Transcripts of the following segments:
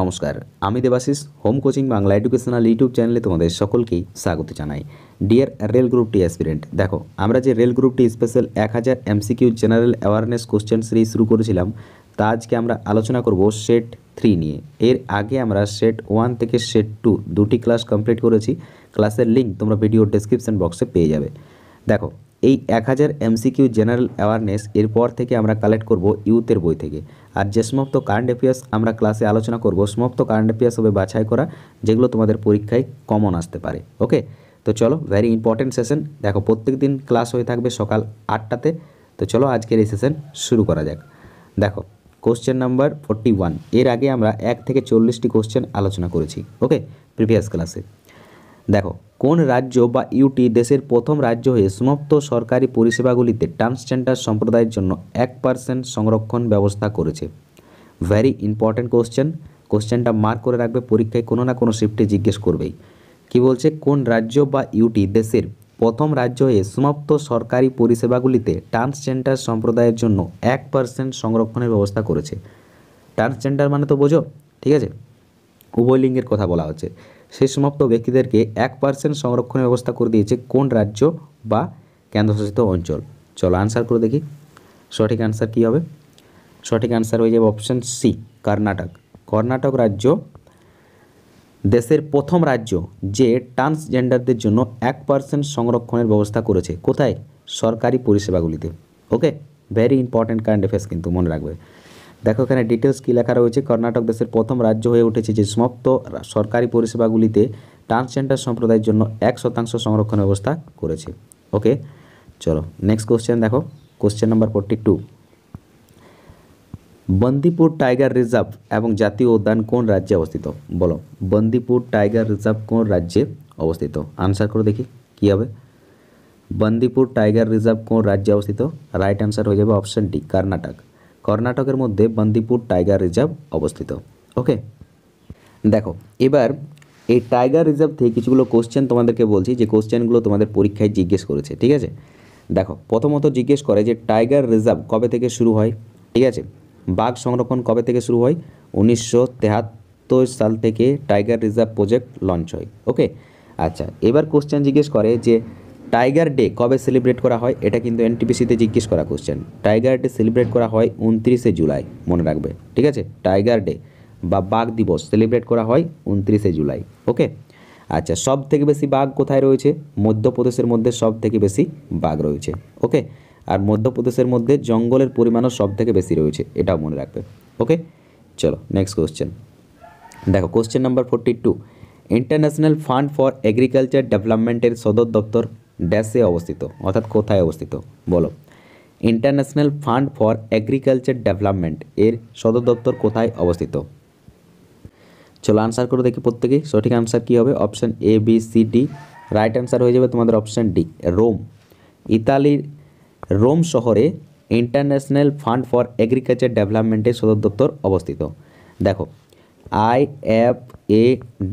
নমস্কার আমি Debashis home coaching Bangla educational YouTube চ্যানেলে তোমাদের সকলকেই স্বাগত জানাই ডিয়ার রেল গ্রুপটি অ্যাসপিরেন্ট দেখো আমরা যে রেল গ্রুপটি স্পেশাল এক হাজার MCQ general awareness question series শুরু করেছিলাম তা আজকে আমরা আলোচনা করব সেট থ্রি নিয়ে এর আগে আমরা সেট ওয়ান থেকে সেট টু দুটি ক্লাস কমপ্লিট করেছি ক্লাসের লিঙ্ক তোমরা ভিডিও ডেসক্রিপশন বক্সে পেয়ে যাবে দেখো এই এক হাজার এমসিকিউ জেনারেল অ্যাওয়ারনেস এরপর থেকে আমরা কালেক্ট করব ইউথের বই থেকে আর যে সমস্ত কারেন্ট অ্যাফেয়ার্স আমরা ক্লাসে আলোচনা করব সমস্ত কারেন্ট অ্যাফেয়ার্স হবে বাছাই করা যেগুলো তোমাদের পরীক্ষায় কমন আসতে পারে ওকে তো চলো ভেরি ইম্পর্টেন্ট সেশন দেখো প্রত্যেক দিন ক্লাস হয়ে থাকবে সকাল আটটাতে তো চলো আজকের এই সেশন শুরু করা যাক দেখো কোশ্চেন নাম্বার ফোরটি ওয়ান এর আগে আমরা এক থেকে চল্লিশটি কোশ্চেন আলোচনা করেছি ওকে প্রিভিয়াস ক্লাসে দেখো কোন রাজ্য বা ইউটি দেশের প্রথম রাজ্য হয়ে সমাপ্ত সরকারি পরিষেবাগুলিতে ট্রান্সজেন্ডার সম্প্রদায়ের জন্য এক পার্সেন্ট সংরক্ষণ ব্যবস্থা করেছে ভ্যারি ইম্পর্ট্যান্ট কোশ্চেন কোশ্চেনটা মার্ক করে রাখবে পরীক্ষায় কোনো না কোনো শিফটে জিজ্ঞেস করবেই কি বলছে কোন রাজ্য বা ইউটি দেশের প্রথম রাজ্য হয়ে সমাপ্ত সরকারি পরিষেবাগুলিতে ট্রান্সজেন্ডার সম্প্রদায়ের জন্য এক পার্সেন্ট সংরক্ষণের ব্যবস্থা করেছে ট্রান্সজেন্ডার মানে তো বোঝো ঠিক আছে উভয় লিঙ্গের কথা বলা হচ্ছে সেই সমাপ্ত ব্যক্তিদেরকে এক পার্সেন্ট সংরক্ষণের ব্যবস্থা করে দিয়েছে কোন রাজ্য বা কেন্দ্রশাসিত অঞ্চল চলো আনসার করে দেখি সঠিক আনসার কী হবে সঠিক আনসার হয়ে যাবে অপশান সি কর্ণাটক কর্ণাটক রাজ্য দেশের প্রথম রাজ্য যে ট্রান্সজেন্ডারদের জন্য এক পার্সেন্ট সংরক্ষণের ব্যবস্থা করেছে কোথায় সরকারি পরিষেবাগুলিতে okay very important current affairs কিন্তু মনে রাখবে দেখো এখানে ডিটেলস কী লেখা রয়েছে কর্ণাটক দেশের প্রথম রাজ্য হয়ে উঠেছে যে সমাপ্ত সরকারি পরিষেবাগুলিতে ট্রান্সজেন্ডার সম্প্রদায়ের জন্য এক শতাংশ সংরক্ষণ ব্যবস্থা করেছে ওকে চলো নেক্সট কোশ্চেন দেখো question number forty two Bandipur tiger reserve এবং জাতীয় উদ্যান কোন রাজ্যে অবস্থিত বলো বন্দিপুর টাইগার রিজার্ভ কোন রাজ্যে অবস্থিত আনসার করে দেখি কী হবে বন্দিপুর টাইগার রিজার্ভ কোন রাজ্যে অবস্থিত রাইট আনসার হয়ে যাবে অপশান ডি কর্ণাটক কর্ণাটকের মধ্যে বন্দিপুর টাইগার রিজার্ভ অবস্থিত ওকে দেখো এবার এই টাইগার রিজার্ভ থেকে কিছুগুলো কোশ্চেন তোমাদেরকে বলছি যে কোশ্চেনগুলো তোমাদের পরীক্ষায় জিজ্ঞেস করেছে ঠিক আছে দেখো প্রথমত জিজ্ঞেস করে যে টাইগার রিজার্ভ কবে থেকে শুরু হয় ঠিক আছে বাঘ সংরক্ষণ কবে থেকে শুরু হয় উনিশশো সাল থেকে টাইগার রিজার্ভ প্রজেক্ট লঞ্চ হয় ওকে আচ্ছা এবার কোশ্চেন জিজ্ঞেস করে যে টাইগার ডে কবে সেলিব্রেট করা হয় এটা কিন্তু এনটিপিসিতে জিজ্ঞেস করা কোশ্চেন টাইগার ডে সেলিব্রেট করা হয় উনত্রিশে জুলাই মনে রাখবে ঠিক আছে টাইগার ডে বা বাঘ দিবস সেলিব্রেট করা হয় উনত্রিশে জুলাই ওকে আচ্ছা সব থেকে বেশি বাঘ কোথায় রয়েছে মধ্যপ্রদেশের মধ্যে সব থেকে বেশি বাঘ রয়েছে ওকে আর মধ্যপ্রদেশের মধ্যে জঙ্গলের পরিমাণও সব থেকে বেশি রয়েছে এটাও মনে রাখবে ওকে চলো নেক্সট কোশ্চেন দেখো question number forty two international fund for agriculture ডেভেলপমেন্টের সদর দপ্তর ড্যাশে অবস্থিত অর্থাৎ কোথায় অবস্থিত বলো international fund for agriculture development এর সদর দপ্তর কোথায় অবস্থিত চলো আনসার করে দেখি প্রত্যেকেই সঠিক আনসার কী হবে option A B C D right answer হয়ে যাবে তোমাদের অপশান ডি রোম ইতালির রোম শহরে ইন্টারন্যাশনাল ফান্ড ফর এগ্রিকালচার ডেভেলপমেন্টের সদর দপ্তর অবস্থিত দেখো আই এফ এ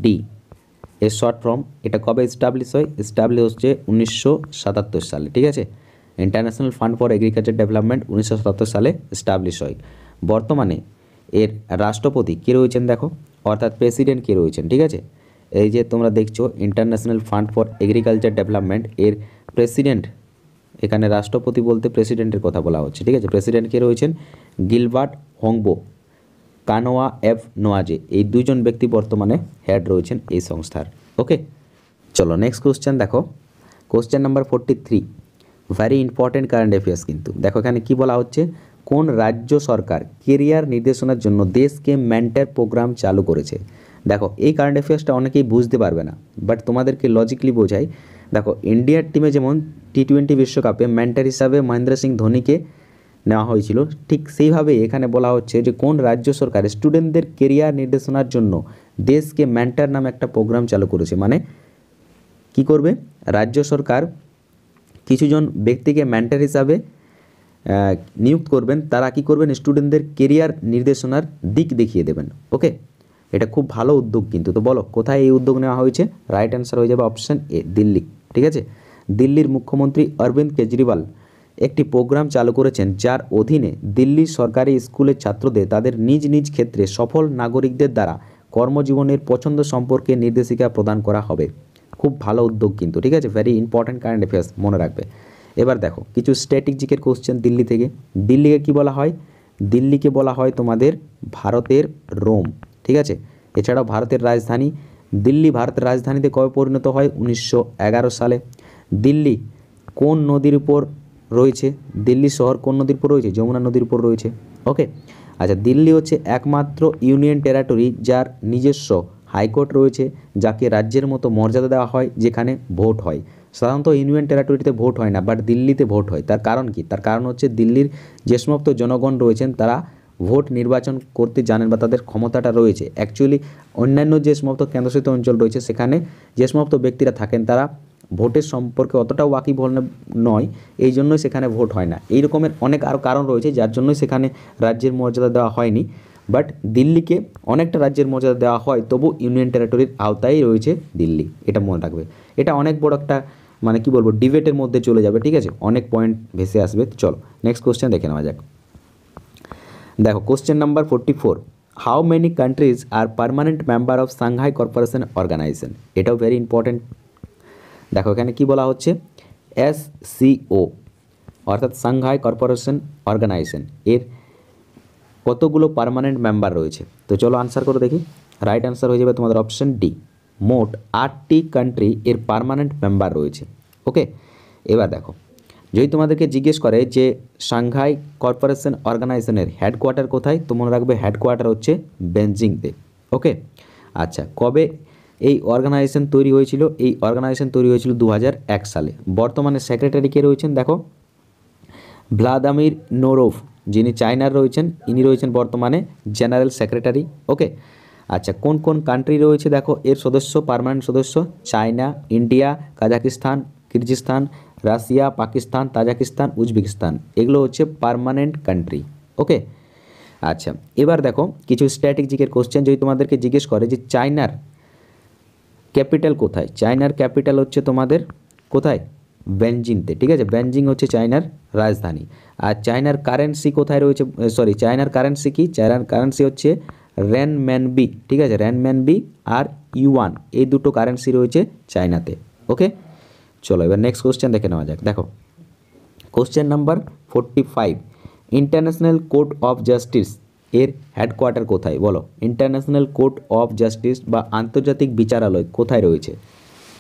ডি এর শর্ট ফর্ম এটা কবে এস্টাবলিশ হয় এস্টাবলিশ হচ্ছে উনিশশো সাতাত্তর সালে ঠিক আছে international fund for agriculture development উনিশশো সাতাত্তর সালে এস্টাবলিশ হয় বর্তমানে এর রাষ্ট্রপতি কে রয়েছেন দেখো অর্থাৎ প্রেসিডেন্ট কে রয়েছেন ঠিক আছে এই যে তোমরা দেখছো international fund for agriculture development এর প্রেসিডেন্ট এখানে রাষ্ট্রপতি বলতে প্রেসিডেন্টের কথা বলা হচ্ছে ঠিক আছে প্রেসিডেন্ট কে রয়েছেন গিলবার্ট হংবো কানোয়া এফ নোয়াজে এই দুজন ব্যক্তি বর্তমানে হেড রয়েছেন এই সংস্থার ওকে চলো নেক্সট কোশ্চেন দেখো question number forty three very important current affairs কিন্তু দেখো এখানে কী বলা হচ্ছে কোন রাজ্য সরকার কেরিয়ার নির্দেশনার জন্য দেশকে মেন্টার প্রোগ্রাম চালু করেছে দেখো এই কারেন্ট অ্যাফেয়ার্সটা অনেকেই বুঝতে পারবে না বাট তোমাদেরকে লজিকলি বোঝাই দেখো ইন্ডিয়ার টিমে যেমন টি টোয়েন্টি বিশ্বকাপে মেন্টার হিসাবে মহেন্দ্র সিং ধোনিকে নেওয়া হয়েছিল ঠিক সেইভাবে এখানে বলা হচ্ছে যে কোন রাজ্য সরকার স্টুডেন্টদের কেরিয়ার নির্দেশনার জন্য দেশকে ম্যান্টার নামে একটা প্রোগ্রাম চালু করেছে মানে কি করবে রাজ্য সরকার কিছুজন ব্যক্তিকে ম্যান্টার হিসাবে নিয়োগ করবেন তারা কি করবেন স্টুডেন্টদের কেরিয়ার নির্দেশনার দিক দেখিয়ে দেবেন ওকে এটা খুব ভালো উদ্যোগ কিন্তু তো বলো কোথায় এই উদ্যোগ নেওয়া হয়েছে রাইট অ্যান্সার হয়ে যাবে অপশান এ দিল্লি ঠিক আছে দিল্লির মুখ্যমন্ত্রী অরবিন্দ কেজরিওয়াল একটি প্রোগ্রাম চালু করেছেন যার অধীনে দিল্লির সরকারি স্কুলের ছাত্রদের তাদের নিজ নিজ ক্ষেত্রে সফল নাগরিকদের দ্বারা কর্মজীবনের পছন্দ সম্পর্কে নির্দেশিকা প্রদান করা হবে খুব ভালো উদ্যোগ কিন্তু ঠিক আছে ভেরি ইম্পর্ট্যান্ট কারেন্ট অ্যাফেয়ার্স মনে রাখবে এবার দেখো কিছু স্ট্যাটিক জিকের কোশ্চেন দিল্লি থেকে দিল্লিকে কি বলা হয় দিল্লিকে বলা হয় তোমাদের ভারতের রোম ঠিক আছে এছাড়াও ভারতের রাজধানী দিল্লি ভারতের রাজধানীতে কবে পরিণত হয় উনিশশো সালে দিল্লি কোন নদীর উপর রয়েছে দিল্লি শহর কোন নদীর উপর রয়েছে যমুনা নদীর উপর রয়েছে ওকে আচ্ছা দিল্লি হচ্ছে একমাত্র ইউনিয়ন টেরিটরি যার নিজস্ব হাইকোর্ট রয়েছে যাকে রাজ্যের মতো মর্যাদা দেওয়া হয় যেখানে ভোট হয় সাধারণত ইউনিয়ন টেরিটরিতে ভোট হয় না বাট দিল্লিতে ভোট হয় তার কারণ কি তার কারণ হচ্ছে দিল্লির যে সমস্ত জনগণ রয়েছেন তারা ভোট নির্বাচন করতে জানেন বা তাদের ক্ষমতাটা রয়েছে অ্যাকচুয়ালি অন্যান্য যে সমস্ত কেন্দ্রশাসিত অঞ্চল রয়েছে সেখানে যে সমস্ত ব্যক্তিরা থাকেন তারা ভোটের সম্পর্কে অতটাও ওয়াকিবহল নয় এই জন্যই সেখানে ভোট হয় না এই রকমের অনেক আরও কারণ রয়েছে যার জন্যই সেখানে রাজ্যের মর্যাদা দেওয়া হয়নি বাট দিল্লিকে অনেকটা রাজ্যের মর্যাদা দেওয়া হয় তবু ইউনিয়ন টেরিটরির আওতায় রয়েছে দিল্লি এটা মনে রাখবে এটা অনেক বড় একটা মানে কি বলবো ডিবেটের মধ্যে চলে যাবে ঠিক আছে অনেক পয়েন্ট ভেসে আসবে চলো নেক্সট কোশ্চেন দেখে নেওয়া যাক দেখো question number forty four how many countries are permanent member of Shanghai corporation organisation এটাও ভেরি ইম্পর্টেন্ট দেখো এখানে কি বলা হচ্ছে এস সিও অর্থাৎ সাংহাই কর্পোরেশন অর্গানাইজেশন এর কতগুলো পারমানেন্ট মেম্বার রয়েছে তো চলো আনসার করে দেখি রাইট আনসার হয়ে যাবে তোমাদের অপশান ডি মোট আটটি কান্ট্রি এর পারমানেন্ট মেম্বার রয়েছে ওকে এবার দেখো যদি তোমাদেরকে জিজ্ঞেস করে যে সাংহাই কর্পোরেশন অর্গানাইজেশনের হেডকোয়ার্টার কোথায় তো মনে রাখবে হেডকোয়ার্টার হচ্ছে বেঞ্জিংতে ওকে আচ্ছা কবে এই অর্গানাইজেশন তৈরি হয়েছিল এই অর্গানাইজেশন তৈরি হয়েছিল দু সালে বর্তমানে সেক্রেটারি কে রয়েছেন দেখো ভ্লাদামির নোরোভ যিনি চায়নার রয়েছেন ইনি রয়েছেন বর্তমানে জেনারেল সেক্রেটারি ওকে আচ্ছা কোন কোন কান্ট্রি রয়েছে দেখো এর সদস্য পারমানেন্ট সদস্য China India Kazakhstan Kyrgyzstan Russia Pakistan Tajikistan Uzbekistan এগুলো হচ্ছে পারমানেন্ট কান্ট্রি ওকে আচ্ছা এবার দেখো কিছু স্ট্র্যাটেজিকের কোশ্চেন যদি তোমাদেরকে জিজ্ঞেস করে যে চায়নার ক্যাপিটাল কোথায় চায়নার ক্যাপিটাল হচ্ছে তোমাদের কোথায় বেঞ্জিংতে ঠিক আছে বেঞ্জিং হচ্ছে চায়নার রাজধানী আর চায়নার কারেন্সি কোথায় রয়েছে সরি চায়নার কারেন্সি কি চায়নার কারেন্সি হচ্ছে বি ঠিক আছে বি আর ইউয়ান এই দুটো কারেন্সি রয়েছে চায়নাতে ওকে চলো এবার নেক্সট কোশ্চেন দেখে নেওয়া যাক দেখো question number forty five international court of justice এর হেডকোয়ার্টার কোথায় বলো ইন্টারন্যাশনাল কোর্ট অফ জাস্টিস বা আন্তর্জাতিক বিচারালয় কোথায় রয়েছে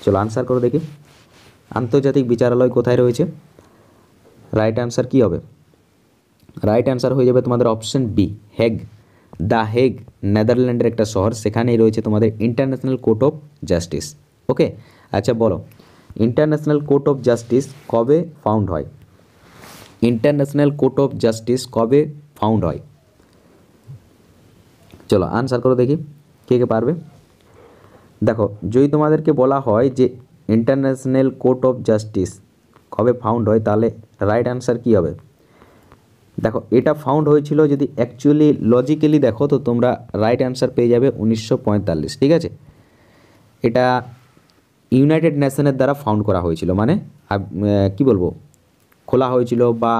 চলো আনসার করো দেখি আন্তর্জাতিক বিচারালয় কোথায় রয়েছে রাইট অ্যান্সার কী হবে রাইট অ্যান্সার হয়ে যাবে তোমাদের option B Hague the Hague নেদারল্যান্ডের একটা শহর সেখানেই রয়েছে তোমাদের international court of justice okay আচ্ছা বলো ইন্টারন্যাশনাল কোর্ট অফ জাস্টিস কবে ফাউন্ড হয় ইন্টারন্যাশনাল কোর্ট অফ জাস্টিস কবে ফাউন্ড হয় চলো আনসার করো দেখি কে কে পারবে দেখো যদি তোমাদেরকে বলা হয় যে ইন্টারন্যাশনাল কোর্ট অফ জাস্টিস কবে ফাউন্ড হয় তাহলে রাইট আনসার কী হবে দেখো এটা ফাউন্ড হয়েছিল যদি অ্যাকচুয়ালি লজিক্যালি দেখো তো তোমরা রাইট অ্যান্সার পেয়ে যাবে উনিশশো ঠিক আছে এটা ইউনাইটেড নেশনের দ্বারা ফাউন্ড করা হয়েছিল মানে কি বলবো খোলা হয়েছিল বা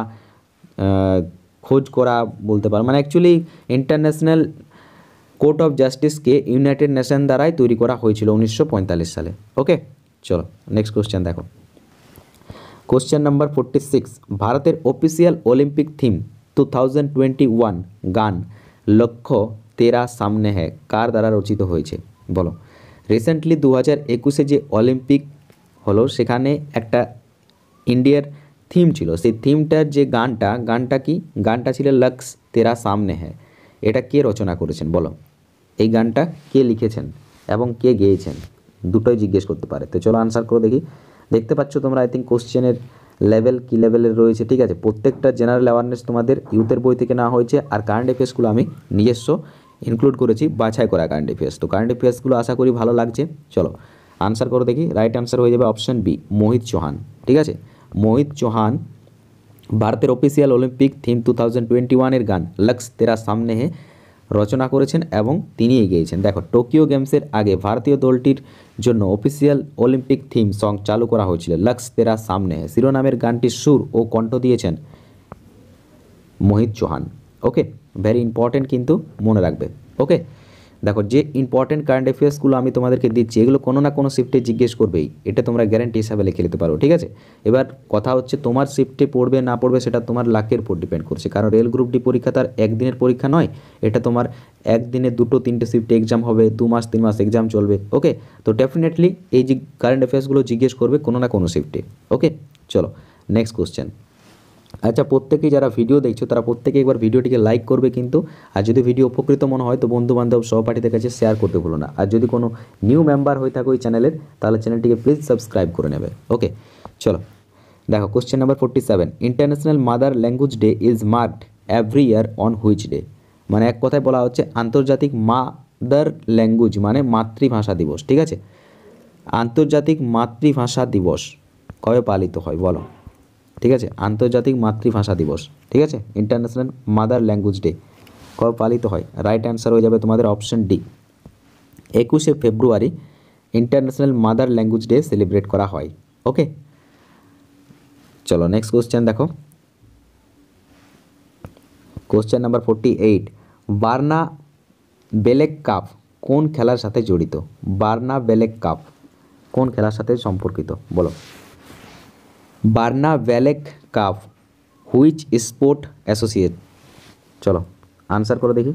খোঁজ করা বলতে পারো মানে অ্যাকচুয়ালি ইন্টারন্যাশনাল কোর্ট অফ জাস্টিসকে ইউনাইটেড নেশন দ্বারাই তৈরি করা হয়েছিল উনিশশো সালে ওকে চলো নেক্সট কোশ্চেন দেখো কোশ্চেন নাম্বার ফোরটি সিক্স ভারতের official Olympic theme two thousand twenty one গান লক্ষ্য তেরা সামনে হ্যাঁ কার দ্বারা রচিত হয়েছে বলো রিসেন্টলি দু হাজার একুশে যে অলিম্পিক হলো সেখানে একটা ইন্ডিয়ার থিম ছিল সেই থিমটার যে গানটা গানটা কি গানটা ছিল লক্স তেরা সামনে হ্যাঁ এটা কে রচনা করেছেন বলো এই গানটা কে লিখেছেন এবং কে গেয়েছেন দুটোই জিজ্ঞেস করতে পারে তো চলো আনসার করে দেখি দেখতে পাচ্ছ তোমরা আই থিঙ্ক কোশ্চেনের লেভেল কী লেভেলের রয়েছে ঠিক আছে প্রত্যেকটা জেনারেল অ্যাওয়ারনেস তোমাদের ইউথের বই থেকে নেওয়া হয়েছে আর কারেন্ট অ্যাফেয়ার্সগুলো আমি নিজস্ব ইনক্লুড করেছি বাছাই করা কারেন্ট অ্যাফেয়ার্স তো কারেন্ট অ্যাফেয়ার্সগুলো আশা করি ভালো লাগছে চলো আনসার করে দেখি রাইট আনসার হয়ে যাবে অপশান বি মোহিত চৌহান ঠিক আছে মোহিত চৌহান ভারতের official Olympic theme two thousand twenty ওয়ানের গান লক্স তেরা সামনে হে রচনা করেছেন এবং তিনি এগিয়েছেন দেখো টোকিও গেমসের আগে ভারতীয় দলটির জন্য অফিসিয়াল অলিম্পিক থিম সং চালু করা হয়েছিল লক্স তেরা সামনে শিরোনামের গানটির সুর ও কণ্ঠ দিয়েছেন Mohit Chauhan okay very important কিন্তু মনে রাখবে ওকে দেখো যে ইম্পর্টেন্ট কারেন্ট অ্যাফেয়ার্সগুলো আমি তোমাদেরকে দিচ্ছি এগুলো কোনো না কোনো শিফটে জিজ্ঞেস করবেই এটা তোমরা গ্যারান্টি হিসাবে লিখে নিতে পারো ঠিক আছে এবার কথা হচ্ছে তোমার শিফটে পড়বে না পড়বে সেটা তোমার লাকের উপর ডিপেন্ড করছে কারণ রেল গ্রুপ ডি পরীক্ষা তার একদিনের পরীক্ষা নয় এটা তোমার একদিনে দুটো তিনটে শিফটে এক্সাম হবে দু মাস তিন মাস এক্সাম চলবে ওকে তো ডেফিনেটলি এই যে কারেন্ট অ্যাফেয়ার্সগুলো জিজ্ঞেস করবে কোনো না কোনো শিফটে ওকে চলো নেক্সট কোশ্চেন আচ্ছা প্রত্যেকে যারা ভিডিও দেখছো তারা প্রত্যেকে একবার ভিডিওটিকে লাইক করবে কিন্তু আর যদি ভিডিও উপকৃত মনে হয় তো বন্ধুবান্ধব সহপাঠীদের কাছে শেয়ার করতে ভুলো না আর যদি কোনো নিউ মেম্বার হয়ে থাকো এই চ্যানেলের তাহলে চ্যানেলটিকে প্লিজ সাবস্ক্রাইব করে নেবে ওকে চলো দেখো question number forty seven international mother language day is marked every year on which day মানে এক কথায় বলা হচ্ছে আন্তর্জাতিক মাদার ল্যাঙ্গুয়েজ মানে মাতৃভাষা দিবস ঠিক আছে আন্তর্জাতিক মাতৃভাষা দিবস কবে পালিত হয় বলো ঠিক আছে আন্তর্জাতিক মাতৃভাষা দিবস ঠিক আছে ইন্টারন্যাশনাল মাদার ল্যাঙ্গুয়েজ ডে কবে পালিত হয় রাইট অ্যান্সার হয়ে যাবে তোমাদের অপশন ডি একুশে ফেব্রুয়ারি international mother language day celebrate করা হয় ওকে চলো নেক্সট কোশ্চেন দেখো question number forty eight Barna Bellack Cup কোন খেলার সাথে জড়িত বার্না বেলেক কাপ কোন খেলার সাথে সম্পর্কিত বলো Barna Bellack Cup which sport associate চলো আনসার করে দেখি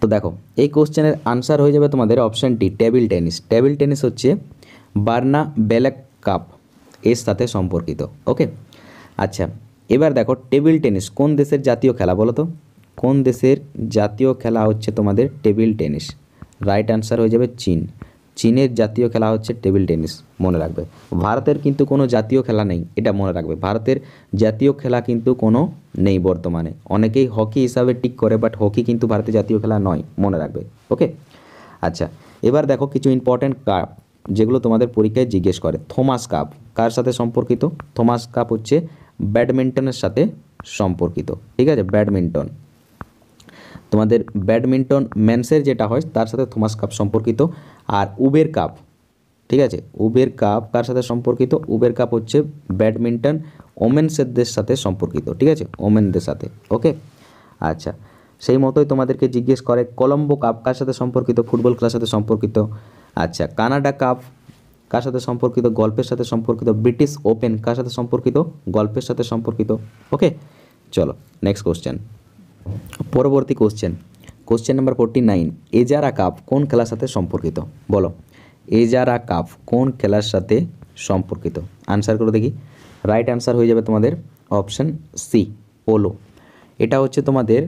তো দেখো এই কোশ্চেনের আনসার হয়ে যাবে তোমাদের option D table tennis table tennis হচ্ছে বার্না ব্যালেক কাপ এর সাথে সম্পর্কিত ওকে আচ্ছা এবার দেখো টেবিল টেনিস কোন দেশের জাতীয় খেলা বলো তো কোন দেশের জাতীয় খেলা হচ্ছে তোমাদের টেবিল টেনিস রাইট আনসার হয়ে যাবে চীন চীনের জাতীয় খেলা হচ্ছে টেবিল টেনিস মনে রাখবে ভারতের কিন্তু কোনো জাতীয় খেলা নেই এটা মনে রাখবে ভারতের জাতীয় খেলা কিন্তু কোনো নেই বর্তমানে অনেকেই হকি হিসাবে টিক করে বাট হকি কিন্তু ভারতের জাতীয় খেলা নয় মনে রাখবে ওকে আচ্ছা এবার দেখো কিছু ইম্পর্ট্যান্ট কাপ যেগুলো তোমাদের পরীক্ষায় জিজ্ঞেস করে থমাস কাপ কার সাথে সম্পর্কিত থমাস কাপ হচ্ছে ব্যাডমিন্টনের সাথে সম্পর্কিত ঠিক আছে ব্যাডমিন্টন তোমাদের ব্যাডমিন্টন ম্যানসের যেটা হয় তার সাথে থমাস কাপ সম্পর্কিত আর উবের কাপ ঠিক আছে উবের কাপ কার সাথে সম্পর্কিত উবের কাপ হচ্ছে ব্যাডমিন্টন ওমেন্সেরদের সাথে সম্পর্কিত ঠিক আছে ওমেনদের সাথে ওকে আচ্ছা সেই মতোই তোমাদেরকে জিজ্ঞেস করে কলম্বো কাপ কার সাথে সম্পর্কিত ফুটবল খেলার সাথে সম্পর্কিত আচ্ছা কানাডা কাপ কার সাথে সম্পর্কিত গল্পের সাথে সম্পর্কিত ব্রিটিশ ওপেন কার সাথে সম্পর্কিত গল্পের সাথে সম্পর্কিত ওকে চলো নেক্সট কোশ্চেন পরবর্তী question question number forty nine Ezra Cup কোন খেলার সাথে সম্পর্কিত বলো এজারা কাপ কোন খেলার সাথে সম্পর্কিত আনসার করে দেখি রাইট আনসার হয়ে যাবে তোমাদের অপশান সি পোলো এটা হচ্ছে তোমাদের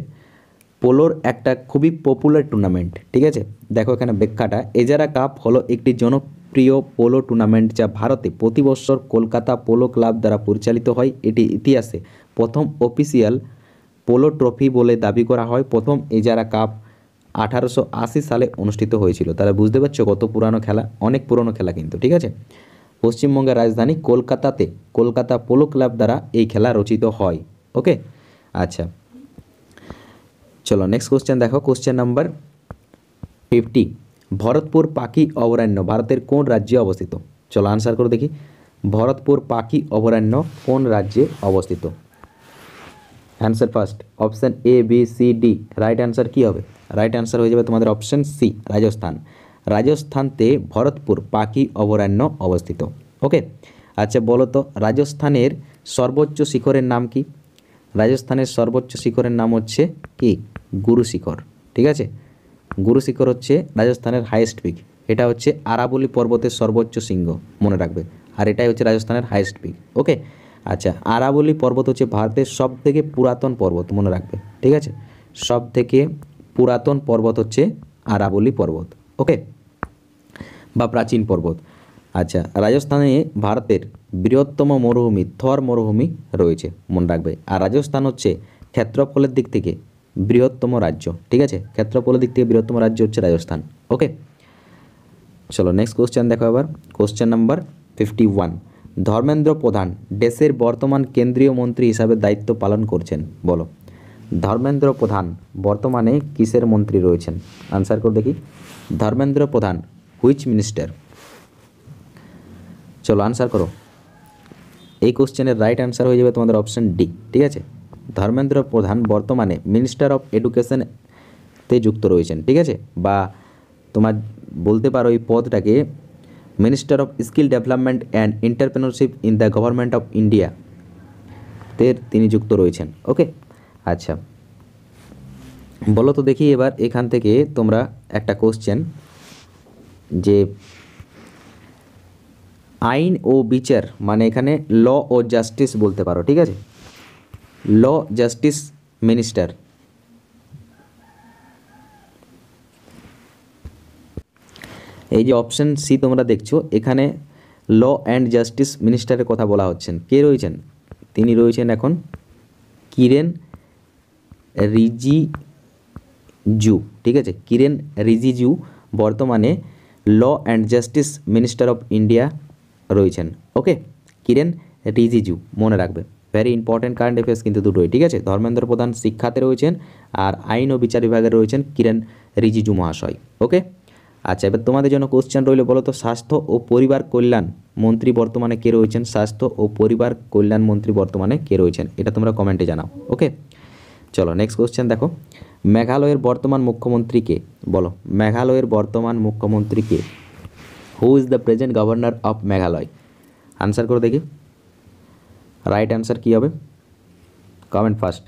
পোলোর একটা খুবই পপুলার টুর্নামেন্ট ঠিক আছে দেখো এখানে ব্যাখ্যাটা এজারা কাপ হলো একটি জনপ্রিয় পোলো টুর্নামেন্ট যা ভারতে প্রতি বছর কলকাতা পোলো ক্লাব দ্বারা পরিচালিত হয় এটি ইতিহাসে প্রথম অফিসিয়াল পোলো ট্রফি বলে দাবি করা হয় প্রথম এজারা কাপ আঠারোশো সালে অনুষ্ঠিত হয়েছিল তাহলে বুঝতে পারছো কত পুরানো খেলা অনেক পুরনো খেলা কিন্তু ঠিক আছে পশ্চিমবঙ্গের রাজধানী কলকাতাতে কলকাতা পোলো ক্লাব দ্বারা এই খেলা রচিত হয় ওকে আচ্ছা চলো নেক্সট কোশ্চেন দেখো কোশ্চেন নাম্বার ফিফটি ভরতপুর পাখি অভয়ারণ্য ভারতের কোন রাজ্যে অবস্থিত চলো আনসার করে দেখি ভরতপুর পাখি অভয়ারণ্য কোন রাজ্যে অবস্থিত answer first option A B C D right answer কী হবে রাইট অ্যান্সার হয়ে যাবে তোমাদের অপশান সি রাজস্থান রাজস্থানতে ভরতপুর পাখি অভয়ারণ্য অবস্থিত ওকে আচ্ছা বলো তো রাজস্থানের সর্বোচ্চ শিখরের নাম কি রাজস্থানের সর্বোচ্চ শিখরের নাম হচ্ছে কি গুরু শিখর ঠিক আছে গুরু শিখর হচ্ছে রাজস্থানের হাইয়েস্ট পিক এটা হচ্ছে আরাবলি পর্বতের সর্বোচ্চ শৃঙ্গ মনে রাখবে আর এটাই হচ্ছে রাজস্থানের হাইয়েস্ট পিক ওকে আচ্ছা আরাবলি পর্বত হচ্ছে ভারতের সব থেকে পুরাতন পর্বত মনে রাখবে ঠিক আছে সব থেকে পুরাতন পর্বত হচ্ছে আরাবলি পর্বত ওকে বা প্রাচীন পর্বত আচ্ছা রাজস্থানে ভারতের বৃহত্তম মরুভূমি থর মরুভূমি রয়েছে মনে রাখবে আর রাজস্থান হচ্ছে ক্ষেত্রফলের দিক থেকে বৃহত্তম রাজ্য ঠিক আছে ক্ষেত্রফলের দিক থেকে বৃহত্তম রাজ্য হচ্ছে রাজস্থান ওকে চলো নেক্সট কোশ্চেন দেখো এবার question number fifty one Dharmendra Pradhan দেশের বর্তমান কেন্দ্রীয় মন্ত্রী হিসাবে দায়িত্ব পালন করছেন বলো ধর্মেন্দ্র প্রধান বর্তমানে কিসের মন্ত্রী রয়েছেন আনসার করে দেখি ধর্মেন্দ্র প্রধান হুইচ মিনিস্টার চলো আনসার করো এই কোশ্চেনের রাইট আনসার হয়ে যাবে তোমাদের অপশান ডি ঠিক আছে ধর্মেন্দ্র প্রধান বর্তমানে মিনিস্টার অফ এডুকেশনতে যুক্ত রয়েছেন ঠিক আছে বা তোমার বলতে পারো এই পদটাকে minister of skill development and entrepreneurship in the government of India তের তিনি যুক্ত রয়েছেন ওকে আচ্ছা বলো তো দেখি এবার এখান থেকে তোমরা একটা কোশ্চেন যে আইন ও বিচার মানে এখানে ল ও জাস্টিস বলতে পারো ঠিক আছে ল জাস্টিস মিনিস্টার এই যে অপশান সি তোমরা দেখছো এখানে ল অ্যান্ড জাস্টিস মিনিস্টারের কথা বলা হচ্ছেন কে রয়েছেন তিনি রয়েছেন এখন কিরেন রিজিজু ঠিক আছে কিরেন রিজিজু বর্তমানে law and justice minister of India রয়েছেন ওকে কিরেন রিজিজু মনে রাখবে ভেরি ইম্পর্টেন্ট কারেন্ট অ্যাফেয়ার্স কিন্তু দুটোই ঠিক আছে ধর্মেন্দ্র প্রধান শিক্ষাতে রয়েছেন আর আইন ও বিচার বিভাগে রয়েছেন কিরেন রিজিজু মহাশয় ওকে আচ্ছা এবার তোমাদের জন্য কোশ্চেন রইল বলো তো স্বাস্থ্য ও পরিবার কল্যাণ মন্ত্রী বর্তমানে কে রয়েছেন স্বাস্থ্য ও পরিবার কল্যাণ মন্ত্রী বর্তমানে কে রয়েছেন এটা তোমরা কমেন্টে জানাও ওকে চলো নেক্সট কোশ্চেন দেখো মেঘালয়ের বর্তমান মুখ্যমন্ত্রী কে বলো মেঘালয়ের বর্তমান মুখ্যমন্ত্রী কে who is the present governor of Meghalaya answer করে দেখি রাইট অ্যান্সার কী হবে কমেন্ট ফার্স্ট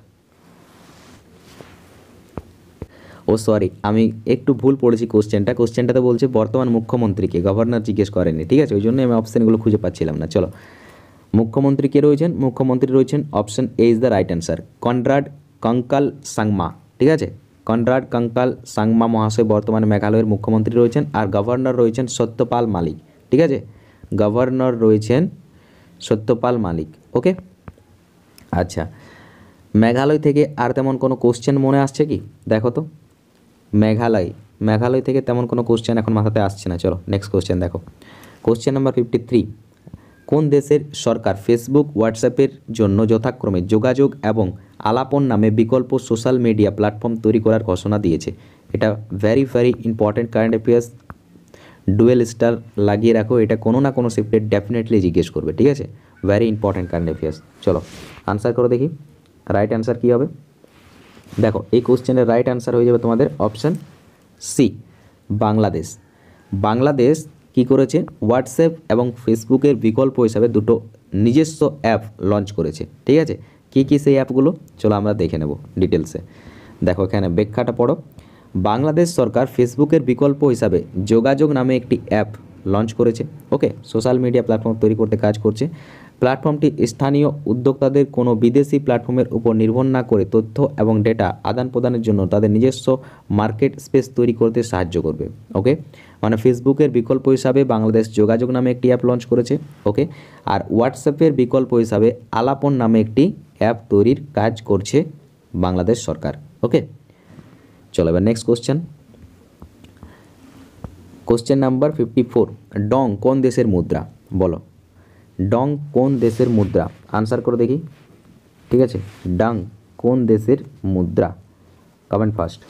ও সরি আমি একটু ভুল পড়েছি কোশ্চেনটা কোশ্চেনটাতে বলছে বর্তমান মুখ্যমন্ত্রীকে গভর্নর জিজ্ঞেস করেনি ঠিক আছে ওই জন্য আমি অপশানগুলো খুঁজে পাচ্ছিলাম না চলো মুখ্যমন্ত্রী কে রয়েছেন মুখ্যমন্ত্রী রয়েছেন option A is the right answer Conrad Kongkal Sangma ঠিক আছে কনরাড কঙ্কাল সাংমা মহাশয় বর্তমানে মেঘালয়ের মুখ্যমন্ত্রী রয়েছেন আর গভর্নর রয়েছেন সত্যপাল মালিক ঠিক আছে গভর্নর রয়েছেন সত্যপাল মালিক ওকে আচ্ছা মেঘালয় থেকে আর তেমন কোনো কোশ্চেন মনে আসছে কি দেখো তো মেঘালয় মেঘালয় থেকে তেমন কোনো কোশ্চেন এখন মাথাতে আসছে না চলো নেক্সট কোশ্চেন দেখো কোশ্চেন নাম্বার ফিফটি থ্রি কোন দেশের সরকার ফেসবুক হোয়াটসঅ্যাপের জন্য যথাক্রমে যোগাযোগ এবং আলাপন নামে বিকল্প সোশ্যাল মিডিয়া প্ল্যাটফর্ম তৈরি করার ঘোষণা দিয়েছে এটা very very important current affairs dual star লাগিয়ে রাখো এটা কোনো না কোনো শিফটে ডেফিনেটলি জিজ্ঞেস করবে ঠিক আছে ভ্যারি ইম্পর্ট্যান্ট কারেন্ট অ্যাফেয়ার্স চলো আনসার করো দেখি রাইট অ্যান্সার কী হবে দেখো এই কোশ্চেনের রাইট অ্যান্সার হয়ে যাবে তোমাদের অপশান সি বাংলাদেশ বাংলাদেশ কি করেছে হোয়াটসঅ্যাপ এবং ফেসবুকের বিকল্প হিসাবে দুটো নিজস্ব অ্যাপ লঞ্চ করেছে ঠিক আছে কি কী সেই অ্যাপগুলো চলো আমরা দেখে নেব ডিটেলসে দেখো এখানে ব্যাখ্যাটা পড়ো বাংলাদেশ সরকার ফেসবুকের বিকল্প হিসাবে যোগাযোগ নামে একটি অ্যাপ লঞ্চ করেছে ওকে সোশ্যাল মিডিয়া প্ল্যাটফর্ম তৈরি করতে কাজ করছে প্ল্যাটফর্মটি স্থানীয় উদ্যোক্তাদের কোনো বিদেশি প্ল্যাটফর্মের উপর নির্ভর না করে তথ্য এবং ডেটা আদান প্রদানের জন্য তাদের নিজস্ব মার্কেট স্পেস তৈরি করতে সাহায্য করবে ওকে মানে ফেসবুকের বিকল্প হিসাবে বাংলাদেশ যোগাযোগ নামে একটি অ্যাপ লঞ্চ করেছে ওকে আর হোয়াটসঅ্যাপের বিকল্প হিসাবে আলাপন নামে একটি অ্যাপ তৈরির কাজ করছে বাংলাদেশ সরকার ওকে চলো এবার next question question number fifty four dong কোন দেশের মুদ্রা বলো ডং কোন দেশের মুদ্রা আনসার করে দেখি ঠিক আছে ডং কোন দেশের মুদ্রা comment first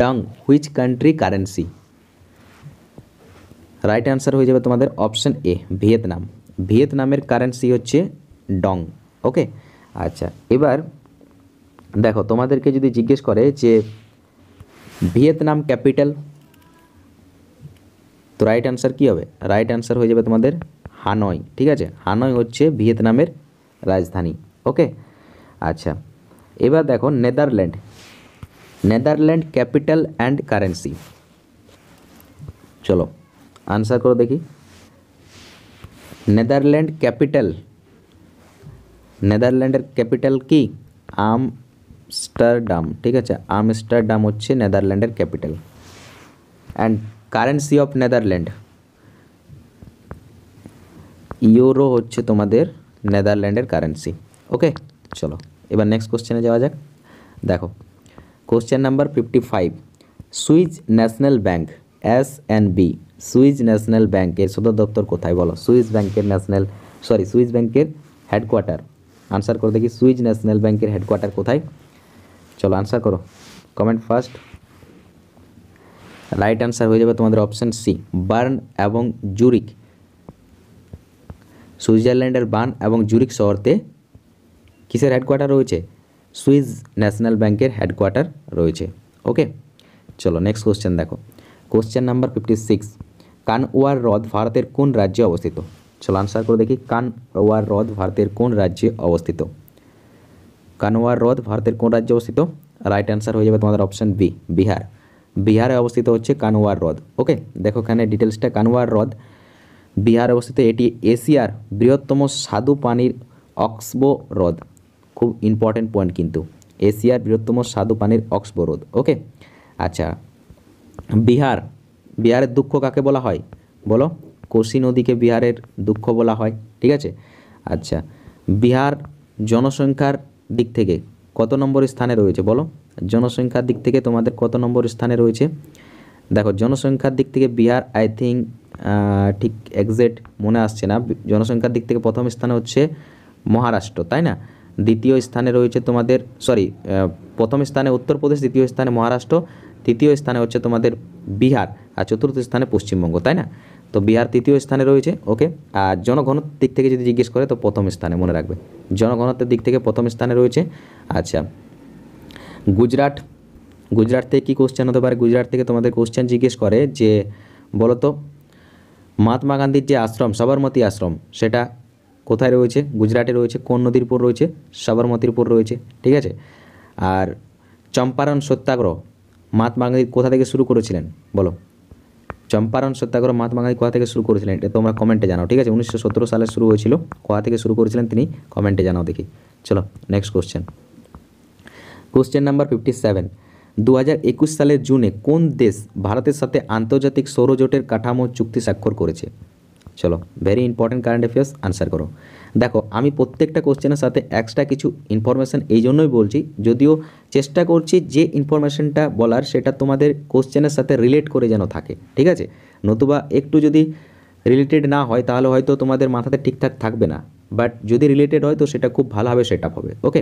dong which country currency right answer হয়ে যাবে তোমাদের অপশন এ ভিয়েতনাম ভিয়েতনামের কারেন্সি হচ্ছে ডং ওকে আচ্ছা এবার দেখো তোমাদেরকে যদি জিজ্ঞেস করে যে ভিয়েতনাম ক্যাপিটাল তো রাইট অ্যান্সার কী হবে রাইট অ্যান্সার হয়ে যাবে তোমাদের হানয় ঠিক আছে হানয় হচ্ছে ভিয়েতনামের রাজধানী ওকে আচ্ছা এবার দেখো Netherland Netherland capital and currency চলো আনসার করো দেখি নেদারল্যান্ড ক্যাপিটাল নেদারল্যান্ডের ক্যাপিটাল কি আমস্টারডাম ঠিক আছে আমস্টারডাম হচ্ছে নেদারল্যান্ডের capital and currency of Netherland euro হচ্ছে তোমাদের নেদারল্যান্ডের কারেন্সি ওকে চলো এবার নেক্সট কোশ্চেনে যাওয়া যাক দেখো question number fifty five Swiss National Bank S and B Swiss National ব্যাঙ্কের সদর দপ্তর কোথায় বলো সুইজ ব্যাঙ্কের ন্যাশনাল সরি সুইজ ব্যাঙ্কের হেডকোয়ার্টার আনসার করে দেখি সুইজ ন্যাশনাল ব্যাঙ্কের হেডকোয়ার্টার কোথায় চলো আনসার করো কমেন্ট ফার্স্ট রাইট আনসার হয়ে যাবে তোমাদের অপশান সি বার্ন এবং জুরিক সুইজারল্যান্ডের বান এবং জুরিক শহরতে কিসের হেডকোয়ার্টার রয়েছে সুইস ন্যাশনাল ব্যাংকের হেডকোয়ার্টার রয়েছে ওকে চলো নেক্সট কোশ্চেন দেখো question number fifty six Kanwar হ্রদ ভারতের কোন রাজ্যে অবস্থিত চলো আনসার করে দেখি কানওয়ার হ্রদ ভারতের কোন রাজ্যে অবস্থিত কানওয়ার হ্রদ ভারতের কোন রাজ্যে অবস্থিত রাইট অ্যান্সার হয়ে যাবে তোমাদের অপশান বি বিহার বিহারে অবস্থিত হচ্ছে কানওয়ার হ্রদ ওকে দেখো এখানে ডিটেলসটা কানওয়ার হ্রদ বিহার অবস্থিত এটি এশিয়ার বৃহত্তম স্বাদু পানির অক্সবো হ্রদ খুব ইম্পর্টেন্ট পয়েন্ট কিন্তু এশিয়ার বৃহত্তম স্বাদু পানির অক্সবো হ্রদ ওকে আচ্ছা বিহার বিহারের দুঃখ কাকে বলা হয় বলো কোশি নদীকে বিহারের দুঃখ বলা হয় ঠিক আছে আচ্ছা বিহার জনসংখ্যার দিক থেকে কত নম্বর স্থানে রয়েছে বলো জনসংখ্যার দিক থেকে তোমাদের কত নম্বর স্থানে রয়েছে দেখো জনসংখ্যার দিক থেকে বিহার আই থিঙ্ক ঠিক এক্সেক্ট মনে আসছে না জনসংখ্যার দিক থেকে প্রথম স্থানে হচ্ছে মহারাষ্ট্র তাই না দ্বিতীয় স্থানে রয়েছে তোমাদের সরি প্রথম স্থানে উত্তরপ্রদেশ দ্বিতীয় স্থানে মহারাষ্ট্র তৃতীয় স্থানে হচ্ছে তোমাদের বিহার আর চতুর্থ স্থানে পশ্চিমবঙ্গ তাই না তো বিহার তৃতীয় স্থানে রয়েছে ওকে আর জনঘনত্ব দিক থেকে যদি জিজ্ঞেস করে তো প্রথম স্থানে মনে রাখবে জনঘনত্বের দিক থেকে প্রথম স্থানে রয়েছে আচ্ছা গুজরাট গুজরাট থেকে কী কোশ্চেন হতে পারে গুজরাট থেকে তোমাদের কোশ্চেন জিজ্ঞেস করে যে বলো তো মহাত্মা গান্ধীর যে আশ্রম সাবরমতী আশ্রম সেটা কোথায় রয়েছে গুজরাটে রয়েছে কোন নদীর উপর রয়েছে সাবরমতীর উপর রয়েছে ঠিক আছে আর চম্পারণ সত্যাগ্রহ মহাত্মা গান্ধী কোথা থেকে শুরু করেছিলেন বলো চম্পারণ সত্যাগ্রহ মহাত্মা গান্ধী কোথা থেকে শুরু করেছিলেন এটা তোমরা কমেন্টে জানাও ঠিক আছে উনিশশো সতেরো সালে শুরু হয়েছিল কোথা থেকে শুরু করেছিলেন তিনি কমেন্টে জানাও দেখি চলো next question question number fifty seven দু সালের জুনে কোন দেশ ভারতের সাথে আন্তর্জাতিক সৌরজোটের কাঠামো চুক্তি স্বাক্ষর করেছে চলো very important current affairs answer করো দেখো আমি প্রত্যেকটা কোশ্চেনের সাথে এক্সট্রা কিছু ইনফরমেশান এই জন্যই বলছি যদিও চেষ্টা করছি যে ইনফরমেশানটা বলার সেটা তোমাদের কোশ্চেনের সাথে রিলেট করে যেন থাকে ঠিক আছে নতুবা একটু যদি রিলেটেড না হয় তাহলে হয়তো তোমাদের মাথাতে ঠিকঠাক থাকবে না বাট যদি রিলেটেড হয় তো সেটা খুব ভালোভাবে সেট হবে ওকে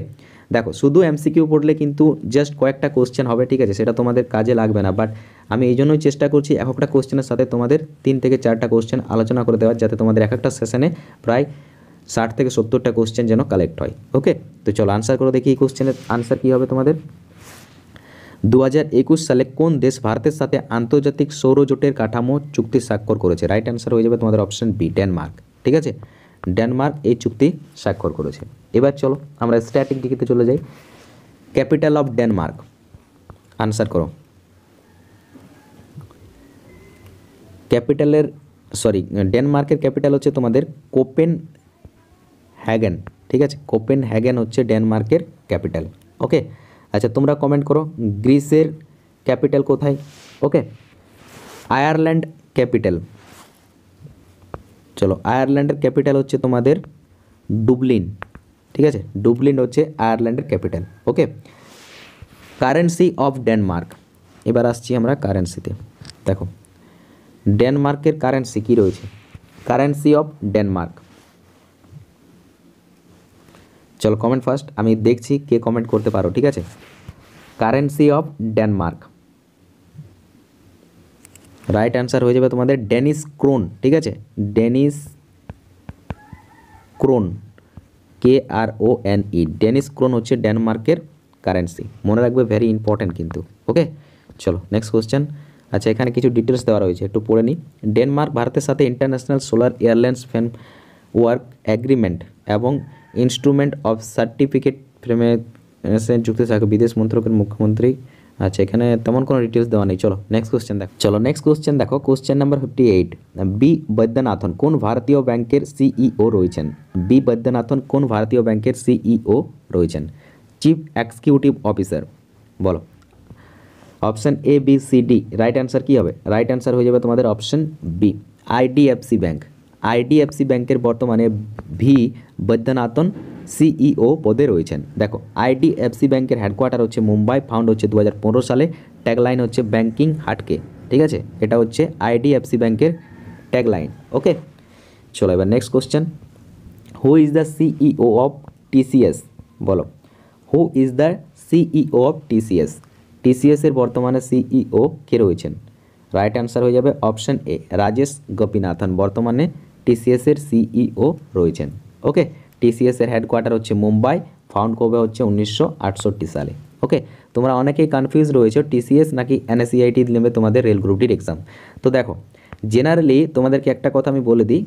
দেখো শুধু এমসিকিউ পড়লে কিন্তু জাস্ট কয়েকটা কোশ্চেন হবে ঠিক আছে সেটা তোমাদের কাজে লাগবে না বাট আমি এই জন্যই চেষ্টা করছি এক একটা কোশ্চেনের সাথে তোমাদের তিন থেকে চারটা কোশ্চেন আলোচনা করে দেওয়ার যাতে তোমাদের এক একটা সেশনে প্রায় ষাট থেকে সত্তরটা কোশ্চেন যেন কালেক্ট হয় ওকে তো চলো আনসার করে দেখি এই কোশ্চেনের আনসার কী হবে তোমাদের দু হাজার একুশ সালে কোন দেশ ভারতের সাথে আন্তর্জাতিক সৌরজোটের কাঠামো চুক্তি স্বাক্ষর করেছে রাইট অ্যান্সার হয়ে যাবে তোমাদের অপশন বি ডেনমার্ক ঠিক আছে ডেনমার্ক এই চুক্তি স্বাক্ষর করেছে এবার চলো আমরা স্ট্যাটিক দিকে চলে যাই ক্যাপিটাল অফ ডেনমার্ক আনসার করো ক্যাপিটালের সরি ডেনমার্কের ক্যাপিটাল হচ্ছে তোমাদের কোপেন হ্যাগেন ঠিক আছে কোপেন হ্যাগেন হচ্ছে ডেনমার্কের ক্যাপিটাল ওকে আচ্ছা তোমরা কমেন্ট করো গ্রিসের ক্যাপিটাল কোথায় ওকে আয়ারল্যান্ড ক্যাপিটাল চলো আয়ারল্যান্ডের ক্যাপিটাল হচ্ছে তোমাদের ডুবলিন ঠিক আছে ডুবলিন হচ্ছে আয়ারল্যান্ডের capital okay currency of Denmark এবার আসছি আমরা কারেন্সিতে দেখো ডেনমার্কের কারেন্সি কী রয়েছে কারেন্সি অফ ডেনমার্ক চলো কমেন্ট ফার্স্ট আমি দেখছি কে কমেন্ট করতে পারো ঠিক আছে currency of Denmark right answer হয়ে যাবে তোমাদের ডেনিস ক্রোন ঠিক আছে Danish krone K R O N E Danish krone হচ্ছে ডেনমার্কের কারেন্সি মনে রাখবে ভেরি ইম্পর্ট্যান্ট কিন্তু ওকে চলো নেক্সট কোয়েশ্চেন আচ্ছা এখানে কিছু ডিটেলস দেওয়া রয়েছে একটু পড়ে নিই ডেনমার্ক ভারতের সাথে international solar airlines framework agreement এবং ইনস্ট্রুমেন্ট অফ সার্টিফিকেট ফ্রেমে যুক্ত থাকে বিদেশ মন্ত্রকের মুখ্যমন্ত্রী আচ্ছা এখানে তেমন কোনো ডিটেলস দেওয়া নেই চলো নেক্সট কোশ্চেন দেখো চলো নেক্সট কোশ্চেন দেখো question number fifty eight B Vaidyanathan কোন ভারতীয় ব্যাংকের সিইও e রয়েছেন বি বৈদ্যনাথন কোন ভারতীয় ব্যাংকের সিইও e রয়েছেন চিফ এক্সিকিউটিভ অফিসার বলো option A B C D right answer কী হবে রাইট অ্যান্সার হয়ে যাবে তোমাদের option B IDFC bank IDFC ব্যাংকের বর্তমানে ভি বৈদ্যনাথন সিইও পদে রয়েছেন দেখো আইডিএফসি ব্যাংকের হেডকোয়ার্টার হচ্ছে মুম্বাই ফাউন্ড হচ্ছে দু সালে ট্যাগলাইন হচ্ছে ব্যাংকিং হাটকে ঠিক আছে এটা হচ্ছে আইডিএফসি ব্যাংকের ট্যাগলাইন ওকে চলো এবার next question who is the CEO of TCS বলো who is the CEO of TCS টিসিএসের বর্তমানে সিইও e কে রয়েছেন রাইট অ্যান্সার হয়ে যাবে অপশন এ রাজেশ গোপীনাথন বর্তমানে টিসিএসের সিইও e রয়েছেন ওকে এর হেডকোয়ার্টার হচ্ছে মুম্বাই ফাউন্ড কবে হচ্ছে উনিশশো সালে ওকে তোমরা অনেকেই কনফিউজ রয়েছে টিসিএস নাকি এনএসিআইটি e নেবে তোমাদের রেল গ্রুপটির এক্সাম তো দেখো জেনারেলি তোমাদেরকে একটা কথা আমি বলে দিই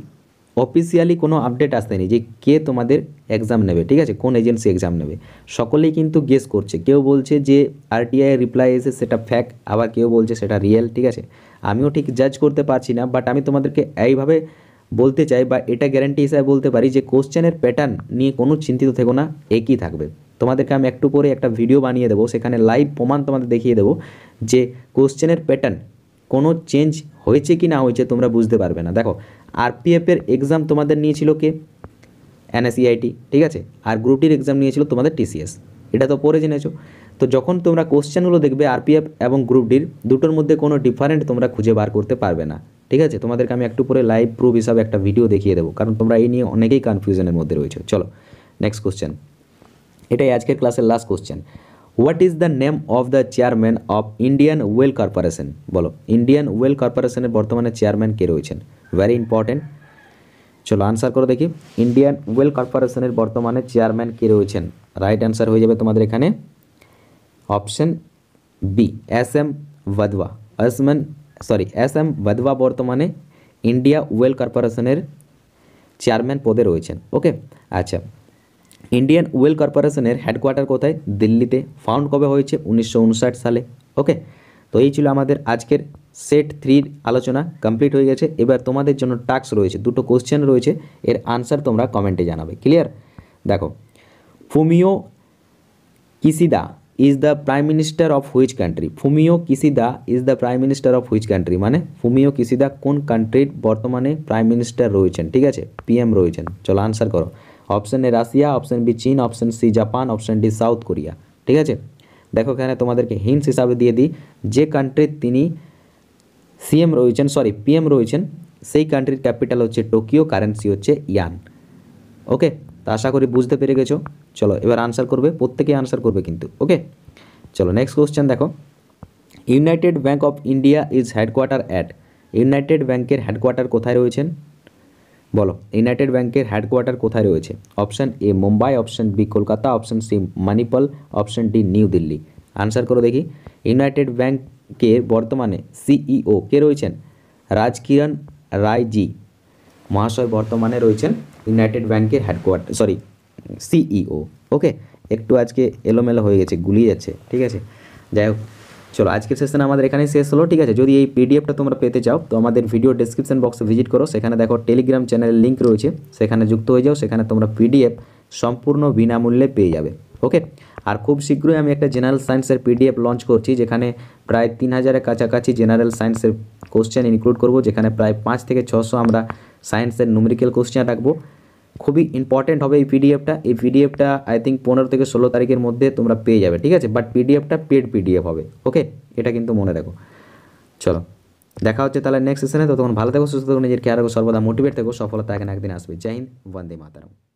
অফিসিয়ালি কোনো আপডেট আসতেনি যে কে তোমাদের এক্সাম নেবে ঠিক আছে কোন এজেন্সি এক্সাম নেবে সকলেই কিন্তু গেস করছে কেউ বলছে যে আরটিআই রিপ্লাই এসে সেটা ফ্যাক আবার কেউ বলছে সেটা রিয়েল ঠিক আছে আমিও ঠিক জাজ করতে পারছি না বাট আমি তোমাদেরকে এইভাবে বলতে চাই বা এটা গ্যারান্টি হিসাবে বলতে পারি যে কোশ্চেনের প্যাটার্ন নিয়ে কোনো চিন্তিত থেকো না একই থাকবে তোমাদেরকে আমি একটু পরে একটা ভিডিও বানিয়ে দেবো সেখানে লাইভ প্রমাণ তোমাদের দেখিয়ে দেবো যে কোশ্চেনের প্যাটার্ন কোনো চেঞ্জ হয়েছে কি না হয়েছে তোমরা বুঝতে পারবে না দেখো আরপিএফের এক্সাম তোমাদের নিয়েছিল কে এনএসইআইটি e ঠিক আছে আর গ্রুপটির এক্সাম নিয়েছিল তোমাদের টিসিএস এটা তো পরে জেনেছো তো যখন তোমরা কোশ্চেনগুলো দেখবে আরপিএফ এবং গ্রুপ ডির দুটোর মধ্যে কোনো ডিফারেন্ট তোমরা খুঁজে বার করতে পারবে না ঠিক আছে তোমাদেরকে আমি একটু পরে লাইভ প্রুফ হিসাবে একটা ভিডিও দেখিয়ে দেবো কারণ তোমরা এই নিয়ে অনেকেই কনফিউশনের মধ্যে রয়েছে চলো নেক্সট কোশ্চেন এটাই আজকের ক্লাসের last question what is the name of the chairman of Indian Oil Corporation বলো ইন্ডিয়ান ওয়েল কর্পোরেশনের বর্তমানে চেয়ারম্যান কে রয়েছেন ভেরি ইম্পর্টেন্ট চলো আনসার করে দেখি ইন্ডিয়ান ওয়েল কর্পোরেশনের বর্তমানে চেয়ারম্যান কে রয়েছেন রাইট অ্যান্সার হয়ে যাবে তোমাদের এখানে option B S M Vadhwa আসমান সরি এস এম বাদবা বর্তমানে ইন্ডিয়া ওয়েল কর্পোরেশনের চেয়ারম্যান পদে রয়েছেন ওকে আচ্ছা ইন্ডিয়ান ওয়েল কর্পোরেশনের হেডকোয়ার্টার কোথায় দিল্লিতে ফাউন্ড কবে হয়েছে উনিশশো সালে ওকে তো এই ছিল আমাদের আজকের সেট থ্রির আলোচনা কমপ্লিট হয়ে গেছে এবার তোমাদের জন্য টাস্ক রয়েছে দুটো কোশ্চেন রয়েছে এর আনসার তোমরা কমেন্টে জানাবে ক্লিয়ার দেখো Fumio Kishida is the prime minister of which country Fumio Kishida is the prime minister of which country माने फूमिओ किसीदा को कंट्री बर्तमान प्राइम मिनिस्टर रही ठीक है पी एम रही चलो आंसर करो option A Russia option B चीन option C Japan option D South Korea ठीक है देखो कहने तुम्हारे हिन्स हिसाब से दिए दी जे कंट्री एम रही सरि पी एम रही कान्ट्री कैपिटल हे टोकिओ कारेंसि हे यान ओके তা আশা করি বুঝতে পেরে গেছো চলো এবার আনসার করবে প্রত্যেকেই আনসার করবে কিন্তু ওকে চলো নেক্সট কোশ্চেন দেখো United Bank of India is headquarter at United ব্যাঙ্কের হেডকোয়ার্টার কোথায় রয়েছেন বলো ইউনাইটেড ব্যাঙ্কের হেডকোয়ার্টার কোথায় রয়েছে option A Mumbai option B Kolkata option C Manipal option D New Delhi answer করো দেখি ইউনাইটেড ব্যাঙ্কের বর্তমানে সিইও e কে রয়েছেন রাজকিরণ রায়জি মহাশয় বর্তমানে রয়েছেন ইউনাইটেড ব্যাংকের হেডকোয়ার্টার সরি সিইও ওকে একটু আজকে এলোমেলো হয়ে গেছে গুলিয়ে যাচ্ছে ঠিক আছে যাই হোক চলো আজকের সেশন আমাদের এখানে শেষ হলো ঠিক আছে যদি এই পিডিএফটা তোমরা পেতে চাও তো আমাদের ভিডিও ডিসক্রিপশন বক্সে ভিজিট করো সেখানে দেখো টেলিগ্রাম চ্যানেলের লিঙ্ক রয়েছে সেখানে যুক্ত হয়ে যাও সেখানে তোমরা পিডিএফ সম্পূর্ণ বিনামূল্যে পেয়ে যাবে ওকে আর খুব শীঘ্রই আমি একটা জেনারেল সায়েন্সের পিডিএফ লঞ্চ করছি যেখানে প্রায় তিন হাজারের কাছাকাছি জেনারেল সায়েন্সের কোশ্চেন ইনক্লুড করব যেখানে প্রায় পাঁচ থেকে ছশো আমরা সায়েন্সের নুমেরিক্যাল কোশ্চেন রাখবো খুবই ইম্পর্টেন্ট হবে এই পিডিএফটা এই পিডিএফটা আই থিঙ্ক পনেরো থেকে ষোলো তারিখের মধ্যে তোমরা পেয়ে যাবে ঠিক আছে বাট পিডিএফটা পেড পিডিএফ হবে ওকে এটা কিন্তু মনে রাখো চলো দেখা হচ্ছে তাহলে নেক্সট সেশনে তো তখন ভালো থাকো সুস্থ থাকো নিজের খেয়াল রাখো সর্বদা মোটিভেট থাকো সফলতা একদিন একদিন আসবে জয় হিন্দ বন্দে মাতারাম